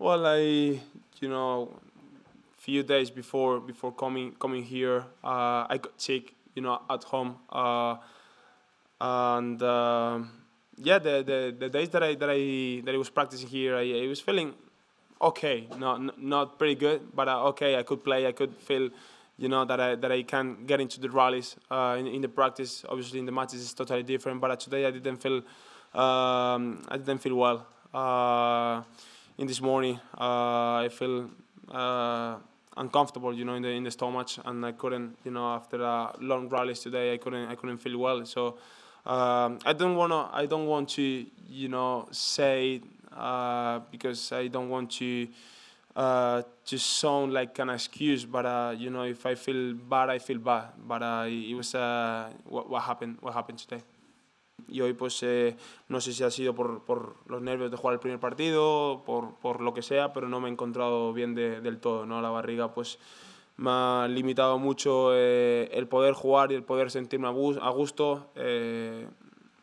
Well, I, you know, few days before before coming coming here, uh, I got sick, you know, at home, uh, and uh, yeah, the, the the days that I that I that I was practicing here, I, I was feeling okay, not not pretty good, but uh, okay, I could play, I could feel, you know, that I that I can get into the rallies uh, in, in the practice. Obviously, in the matches, it's totally different, but uh, today I didn't feel um, I didn't feel well in this morning uh, I feel uh, uncomfortable, you know, in the in the stomach, and I couldn't, you know, after a long rallies today, I couldn't I couldn't feel well. So um, I don't wanna I don't want to, you know, say uh, because I don't want to. Uh, sound like an excuse, but uh, you know, if I feel bad, I feel bad. But uh, it was uh, what, what happened. What happened today? y hoy pues eh, no sé si ha sido por, los nervios de jugar el primer partido, por, por, lo que sea, pero no me he encontrado bien del todo, ¿no? La barriga pues me ha limitado mucho eh, el poder jugar y el poder sentirme a gusto. Eh,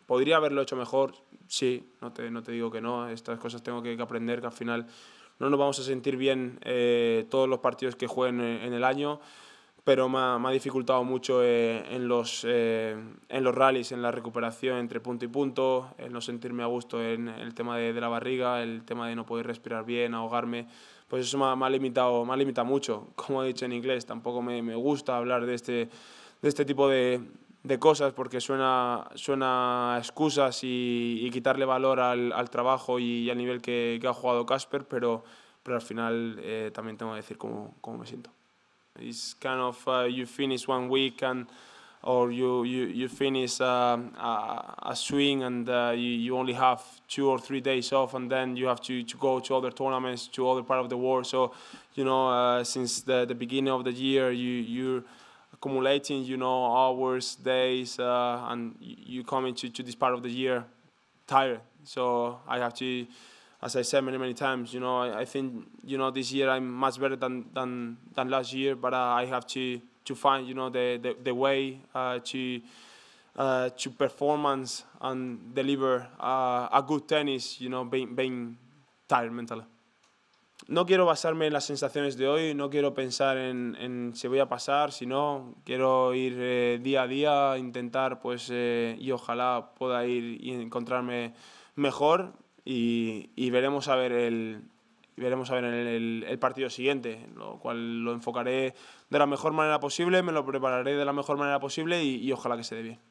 ¿Podría haberlo hecho mejor? Sí, no te, digo que no, estas cosas tengo que, aprender que al final no nos vamos a sentir bien todos los partidos que jueguen en el año pero me ha, dificultado mucho eh, en, los, eh, en los rallies, en la recuperación entre punto y punto, en no sentirme a gusto en el tema de, la barriga, el tema de no poder respirar bien, ahogarme, pues eso me, ha, limitado, me ha mucho. Como he dicho en inglés, tampoco me, gusta hablar de este, de este tipo de, cosas porque suena, suena a excusas y, quitarle valor al, trabajo y, al nivel que, ha jugado Casper, pero, pero al final eh, también tengo que decir cómo, cómo me siento. It's kind of uh, you finish one week and or you you, you finish um, a, a, swing and uh, you, you only have two or three days off and then you have to, to go to other tournaments to other part of the world so you know uh, since the, the beginning of the year you you're accumulating you know hours days uh, and you come into to this part of the year tired so I have to as I said many many times, you know, I, I, think you know this year I'm much better than than, than last year, but uh, I have to to find you know the the, way uh, to uh, to performance and deliver a good tennis, you know, being being tired mentally. No quiero basarme en las sensaciones de hoy, no quiero pensar en, en si voy a pasar, sino quiero ir eh, día a día, intentar pues eh, y ojalá pueda ir y encontrarme mejor, y, veremos a ver el, veremos a ver el, partido siguiente, lo cual lo enfocaré de la mejor manera posible, me lo prepararé de la mejor manera posible y ojalá que se dé bien.